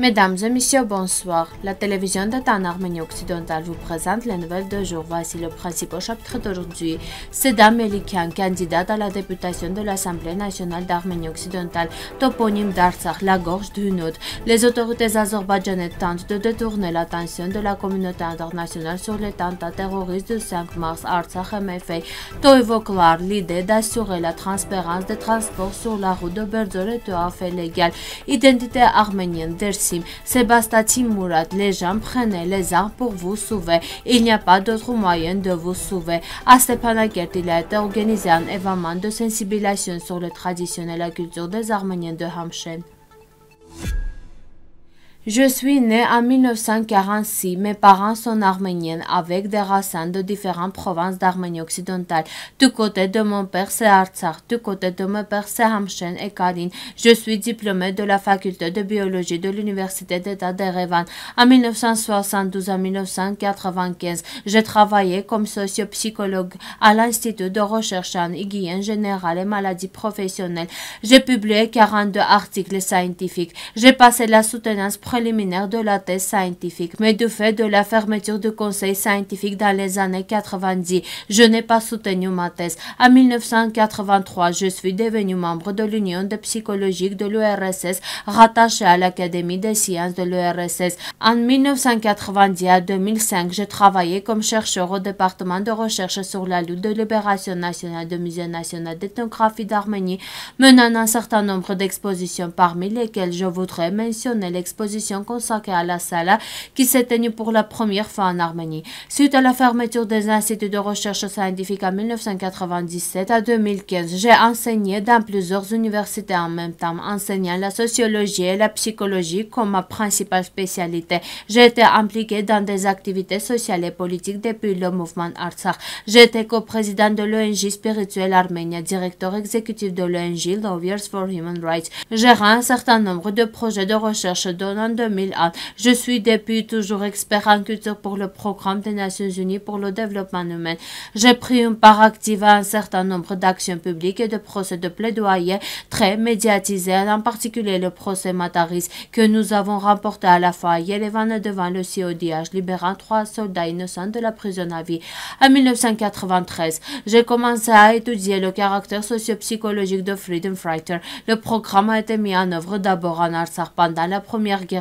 Mesdames et messieurs, bonsoir. La télévision d'État en Arménie occidentale vous présente les nouvelles de jour. Voici le principal chapitre d'aujourd'hui. C'est Melikian, candidate à la députation de l'Assemblée nationale d'Arménie occidentale, toponyme d'Artsakh, la gorge du Nord. Les autorités azerbaïdjanaises tentent de détourner l'attention de la communauté internationale sur les tentats terroristes du 5 mars Artsakh MFA. Toivoklar, l'idée d'assurer la transparence des transports sur la route de Berzolet a fait légal. Identité arménienne, Սիմ, Սեբաստացի Մուրատ, Լեժան, Փխենե, Լեզան, Պողվուսուվ է, Իլնյա Պադոտղումայեն, Դովուսուվ է, Աստեպանակերտի լայտը, Օգենիզյան, Էվաման, Դոսենսիբիլասյոն, Սորլետ խադիսյոն, Էլագյուծոտ է, Զաղմենյան, Դհամշեն։ Je suis né en 1946. Mes parents sont arméniens avec des racines de différentes provinces d'Arménie occidentale. Du côté de mon père, c'est Artsakh. Du côté de mon père, c'est Hamshen et Karin. Je suis diplômé de la faculté de biologie de l'Université d'État d'Erevan. En 1972 à 1995, j'ai travaillé comme sociopsychologue à l'Institut de recherche en hygiène générale et maladies professionnelles. J'ai publié 42 articles scientifiques. J'ai passé la soutenance de la thèse scientifique, mais du fait de la fermeture du conseil scientifique dans les années 90, je n'ai pas soutenu ma thèse. En 1983, je suis devenu membre de l'Union de psychologique de l'URSS, rattaché à l'Académie des sciences de l'URSS. En 1990 à 2005, j'ai travaillé comme chercheur au département de recherche sur la lutte de libération nationale du Musée national d'ethnographie d'Arménie, menant un certain nombre d'expositions, parmi lesquelles je voudrais mentionner l'exposition consacrée à la salle qui s'est tenue pour la première fois en Arménie. Suite à la fermeture des instituts de recherche scientifique en 1997 à 2015, j'ai enseigné dans plusieurs universités en même temps, enseignant la sociologie et la psychologie comme ma principale spécialité. J'ai été impliquée dans des activités sociales et politiques depuis le mouvement Artsakh. J'ai été coprésident de l'ONG spirituelle Arménie, directeur exécutif de l'ONG Lawyers for Human Rights. J'ai un certain nombre de projets de recherche donnant 2001. Je suis depuis toujours expert en culture pour le programme des Nations Unies pour le développement humain. J'ai pris une part active à un certain nombre d'actions publiques et de procès de plaidoyer très médiatisés, en particulier le procès Mataris que nous avons remporté à la à et devant le CODH, libérant trois soldats innocents de la prison à vie. En 1993, j'ai commencé à étudier le caractère sociopsychologique de Freedom Fighter. Le programme a été mis en œuvre d'abord en Artsakh pendant la Première Guerre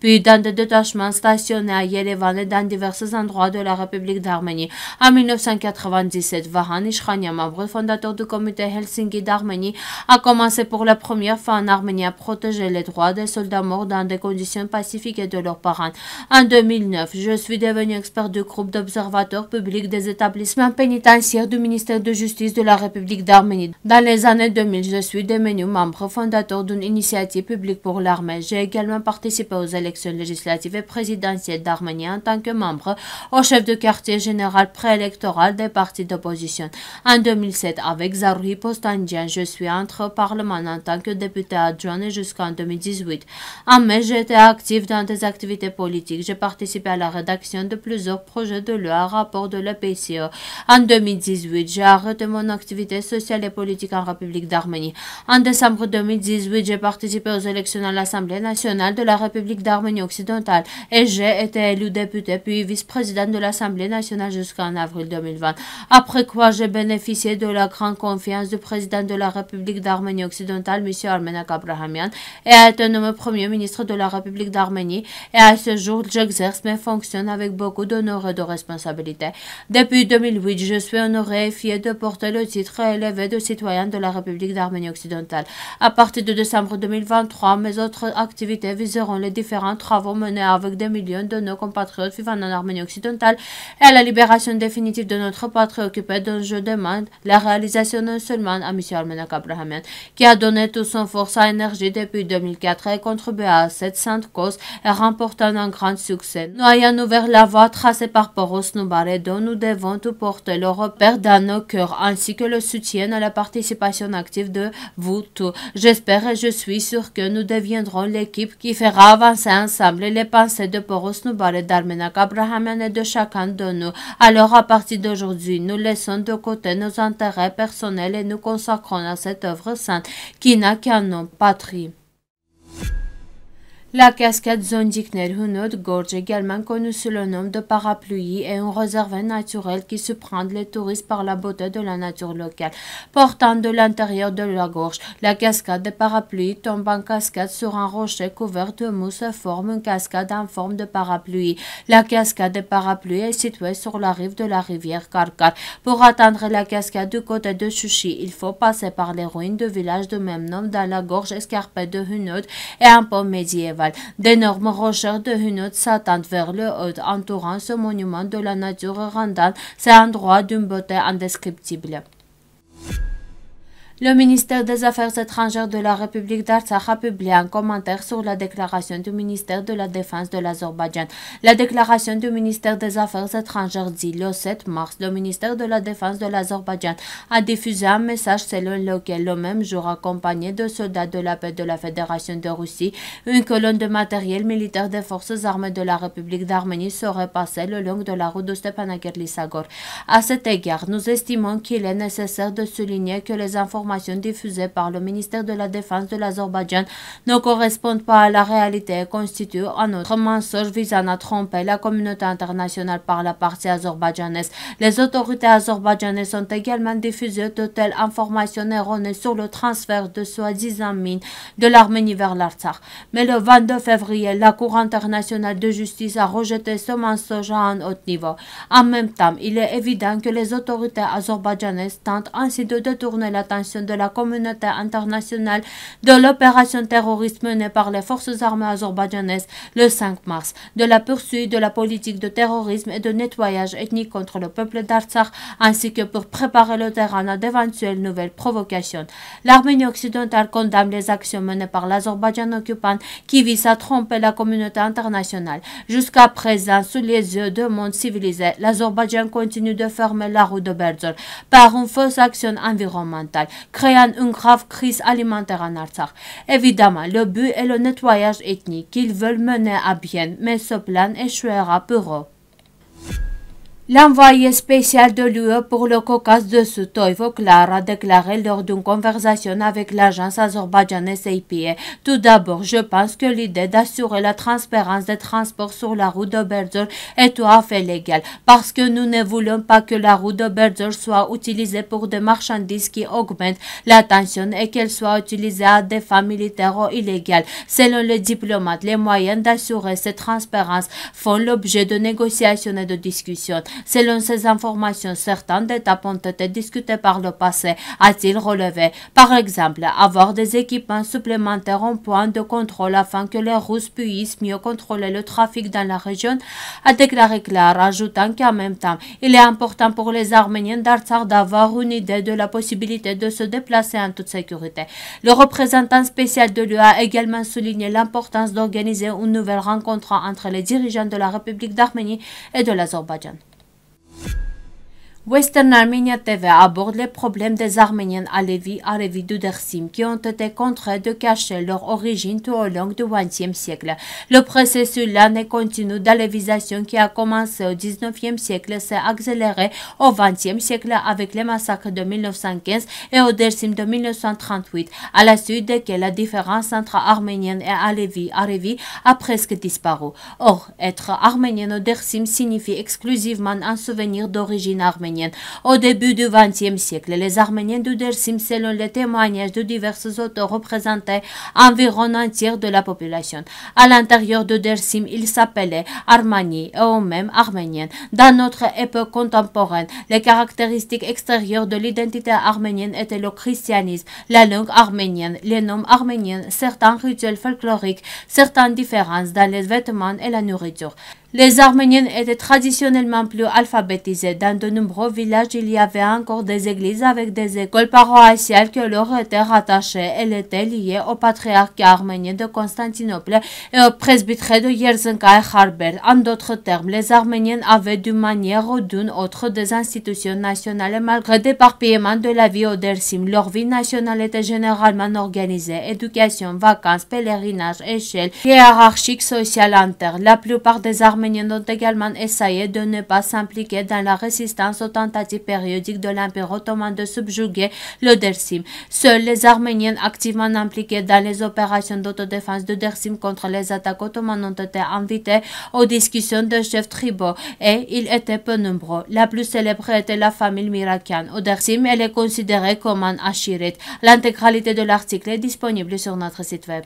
puis dans détachements stationnés à à et dans divers endroits de la République d'Arménie. En 1997, Vahan Ishkhania, membre fondateur du Comité Helsinki d'Arménie a commencé pour la première fois en Arménie à protéger les droits des soldats morts dans des conditions pacifiques et de leurs parents. En 2009, je suis devenu expert du groupe d'observateurs publics des établissements pénitentiaires du ministère de Justice de la République d'Arménie. Dans les années 2000, je suis devenu membre fondateur d'une initiative publique pour l'armée. J'ai également participé aux élections législatives et présidentielles d'Arménie en tant que membre au chef de quartier général préélectoral des partis d'opposition. En 2007, avec Zaroui Postandjian, je suis entré au Parlement en tant que député adjoint jusqu'en 2018. En mai, j'étais actif dans des activités politiques. J'ai participé à la rédaction de plusieurs projets de loi à rapport de l'EPCE. En 2018, j'ai arrêté mon activité sociale et politique en République d'Arménie. En décembre 2018, j'ai participé aux élections à l'Assemblée nationale de la République d'Arménie occidentale et j'ai été élu député puis vice-président de l'Assemblée nationale jusqu'en avril 2020. Après quoi, j'ai bénéficié de la grande confiance du président de la République d'Arménie occidentale, M. Armenak Abrahamian, et a été nommé premier ministre de la République d'Arménie. Et à ce jour, j'exerce mes fonctions avec beaucoup d'honneur et de responsabilité. Depuis 2008, je suis honoré et fier de porter le titre élevé de citoyen de la République d'Arménie occidentale. À partir de décembre 2023, mes autres activités analyseront les différents travaux menés avec des millions de nos compatriotes vivant en Arménie occidentale et à la libération définitive de notre patrie occupée dont je demande la réalisation non seulement à M. Abrahamian, qui a donné tout son force à énergie depuis 2004 et contribué à cette sainte cause et remportant un grand succès, nous ayant ouvert la voie tracée par Poros Noubaré dont nous devons tout porter le repère dans nos cœurs ainsi que le soutien à la participation active de vous tous. J'espère et je suis sûr que nous deviendrons l'équipe qui avancer ensemble les pensées de Poros Nubar et d'Armenak Abrahamian et de chacun de nous. Alors à partir d'aujourd'hui, nous laissons de côté nos intérêts personnels et nous consacrons à cette œuvre sainte qui n'a qu'un nom, patrie. La cascade Zondikner Hunod gorge également connue sous le nom de Parapluie est un réserve naturel qui surprend les touristes par la beauté de la nature locale. Portant de l'intérieur de la gorge, la cascade de Parapluie tombe en cascade sur un rocher couvert de mousse et forme une cascade en forme de parapluie. La cascade de Parapluie est située sur la rive de la rivière Karkar. Pour atteindre la cascade du côté de Chuchi, il faut passer par les ruines du village de même nom dans la gorge escarpée de Hunod et un pont médiéval. médiéval. D'énormes rochers de hunottes s'attendent vers le haut, entourant ce monument de la nature rendant ces endroit d'une beauté indescriptible. Le ministère des Affaires étrangères de la République d'Artsakh a publié un commentaire sur la déclaration du ministère de la Défense de l'Azerbaïdjan. La déclaration du ministère des Affaires étrangères dit le 7 mars, le ministère de la Défense de l'Azerbaïdjan a diffusé un message selon lequel le même jour, accompagné de soldats de la paix de la Fédération de Russie, une colonne de matériel militaire des forces armées de la République d'Arménie serait passée le long de la route de Stepanakert-Lissagor. À cet égard, nous estimons qu'il est nécessaire de souligner que les informations informations diffusées par le ministère de la Défense de l'Azerbaïdjan ne correspondent pas à la réalité et constituent un autre mensonge visant à tromper la communauté internationale par la partie azerbaïdjanaise. Les autorités azerbaïdjanaises sont également diffusé de telles informations erronées sur le transfert de soi-disant mines de l'Arménie vers l'Artsakh. Mais le 22 février, la Cour internationale de justice a rejeté ce mensonge à un haut niveau. En même temps, il est évident que les autorités azerbaïdjanaises tentent ainsi de détourner l'attention de la communauté internationale de l'opération terroriste menée par les forces armées azerbaïdjanaises le 5 mars, de la poursuite de la politique de terrorisme et de nettoyage ethnique contre le peuple d'Artsakh, ainsi que pour préparer le terrain à d'éventuelles nouvelles provocations. L'Arménie occidentale condamne les actions menées par l'Azerbaïdjan occupant qui vise à tromper la communauté internationale. Jusqu'à présent, sous les yeux de monde civilisé, l'Azerbaïdjan continue de fermer la route de Berzol par une fausse action environnementale créant une grave crise alimentaire en Artsakh. Évidemment, le but est le nettoyage ethnique qu'ils veulent mener à bien, mais ce plan échouera pour eux. L'envoyé spécial de l'UE pour le Caucase de Sutoivo Clara, a déclaré lors d'une conversation avec l'agence azerbaïdjanaise IPA. Tout d'abord, je pense que l'idée d'assurer la transparence des transports sur la route de Berzor est tout à fait légale, parce que nous ne voulons pas que la route de Berzor soit utilisée pour des marchandises qui augmentent la tension et qu'elle soit utilisée à des fins militaires ou illégales. Selon les diplomates, les moyens d'assurer cette transparence font l'objet de négociations et de discussions. Selon ces informations, certains étapes ont été discutées par le passé, a-t-il relevé. Par exemple, avoir des équipements supplémentaires en point de contrôle afin que les Russes puissent mieux contrôler le trafic dans la région, a déclaré Claire, ajoutant qu'en même temps, il est important pour les Arméniens d'Artsar d'avoir une idée de la possibilité de se déplacer en toute sécurité. Le représentant spécial de l'UE a également souligné l'importance d'organiser une nouvelle rencontre entre les dirigeants de la République d'Arménie et de l'Azerbaïdjan. Western Armenia TV aborde les problèmes des Arméniens Alevi, Lévis du Dersim qui ont été contraints de cacher leur origine tout au long du XXe siècle. Le processus l'année continue d'alévisation qui a commencé au XIXe siècle s'est accéléré au XXe siècle avec les massacres de 1915 et au Dersim de 1938, à la suite desquels la différence entre arménienne et à Alevi a presque disparu. Or, être arménien au Dersim signifie exclusivement un souvenir d'origine arménienne au début du XXe siècle, les Arméniens de Dersim, selon les témoignages de diverses auteurs, représentaient environ un tiers de la population. À l'intérieur de Dersim, ils s'appelaient Armani et au même Arméniens. Dans notre époque contemporaine, les caractéristiques extérieures de l'identité arménienne étaient le christianisme, la langue arménienne, les noms arméniens, certains rituels folkloriques, certaines différences dans les vêtements et la nourriture. Les Arméniens étaient traditionnellement plus alphabétisés. Dans de nombreux villages, il y avait encore des églises avec des écoles paroissiales qui leur étaient rattachées. Elles étaient liées au patriarcat arménien de Constantinople et au presbytère de Yerzenka et Harber. En d'autres termes, les Arméniens avaient d'une manière ou d'une autre des institutions nationales malgré l'éparpillement de la vie au Dersim. Leur vie nationale était généralement organisée. Éducation, vacances, pèlerinage, échelle, hiérarchique, sociale, interne. La plupart des Arméniens ont également essayé de ne pas s'impliquer dans la résistance aux tentatives périodiques de l'Empire ottoman de subjuguer le Dersim. Seuls les Arméniens activement impliqués dans les opérations d'autodéfense de Dersim contre les attaques ottomanes ont été invités aux discussions de chefs tribaux et ils étaient peu nombreux. La plus célèbre était la famille Mirakian. Au Dersim, elle est considérée comme un ashirit. L'intégralité de l'article est disponible sur notre site web.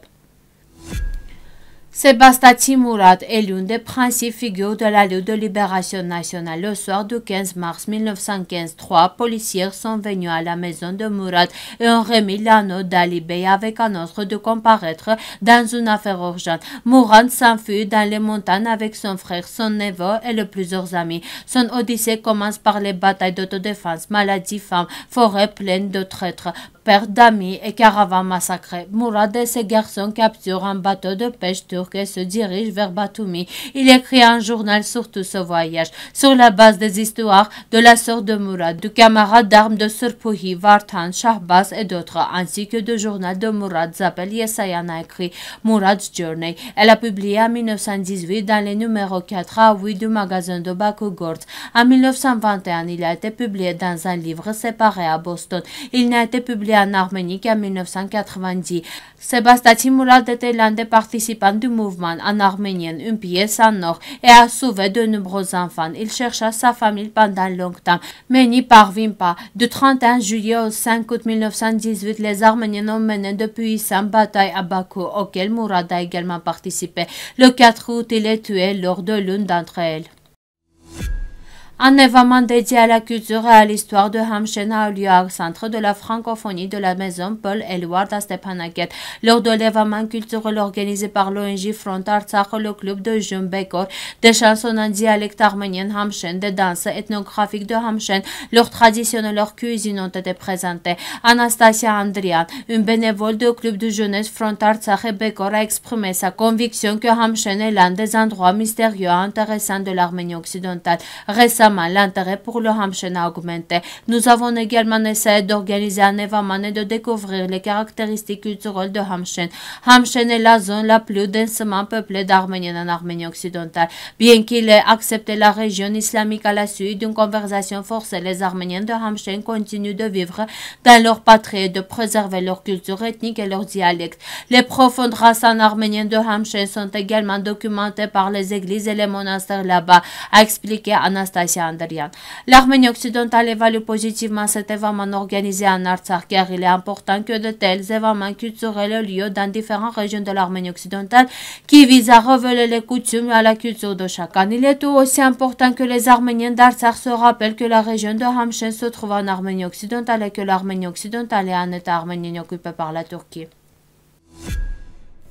Sébastien Mourad est l'une des principales figures de la lutte de libération nationale. Le soir du 15 mars 1915, trois policiers sont venus à la maison de Murat et ont remis l'anneau d'Ali avec un ordre de comparaître dans une affaire urgente. Murat s'enfuit dans les montagnes avec son frère, son neveu et plusieurs amis. Son odyssée commence par les batailles d'autodéfense, maladies, femmes, forêts pleines de traîtres père d'amis et caravane massacré. Mourad et ses garçons capturent un bateau de pêche turc et se dirigent vers Batumi. Il écrit un journal sur tout ce voyage, sur la base des histoires de la sœur de Mourad, du camarade d'armes de Surpouhi, Vartan, Shahbaz et d'autres, ainsi que de journal de Mourad Zabel Yessayan a écrit Mourad's Journey. Elle a publié en 1918 dans les numéros 4 à 8 du magasin de Bakugort. En 1921, il a été publié dans un livre séparé à Boston. Il n'a été publié en Arménie qu'en 1990. était l'un des participants du mouvement en Arménien, une pièce en or et a sauvé de nombreux enfants. Il chercha sa famille pendant longtemps, mais n'y parvint pas. Du 31 juillet au 5 août 1918, les Arméniens ont mené de puissantes batailles à Bakou, auxquelles Mourad a également participé. Le 4 août, il est tué lors de l'une d'entre elles un événement dédié à la culture et à l'histoire de Hamchen a lieu au centre de la francophonie de la maison Paul Elward à Stepanaket. Lors de l'événement culturel organisé par l'ONG Front Artsakh, le club de jeunes Bekor, des chansons en dialecte arménien Hamshen, des danses ethnographiques de Hamchen, leurs traditions et leur cuisine ont été présentées. Anastasia Andrian, une bénévole du club de jeunesse Front Artsakh et Bekor, a exprimé sa conviction que Hamchen est l'un des endroits mystérieux et intéressants de l'Arménie occidentale. Récemment, l'intérêt pour le Hampshire a augmenté. Nous avons également essayé d'organiser un événement et de découvrir les caractéristiques culturelles de Hampshire. Hampshire est la zone la plus densément peuplée d'Arméniens en Arménie occidentale. Bien qu'il ait accepté la région islamique à la suite d'une conversation forcée, les Arméniens de Hampshire continuent de vivre dans leur patrie et de préserver leur culture ethnique et leur dialecte. Les profondes racines arméniennes de Hampshire sont également documentées par les églises et les monastères là-bas, a expliqué Anastasia L'Arménie occidentale évalue positivement cet événement organisé en Artsakh car il est important que de tels événements culturent le lieu dans différentes régions de l'Arménie occidentale qui visent à reveler les coutumes à la culture de chacun. Il est tout aussi important que les Arméniens d'Artsakh se rappellent que la région de Hamchen se trouve en Arménie occidentale et que l'Arménie occidentale est un état arménien occupé par la Turquie.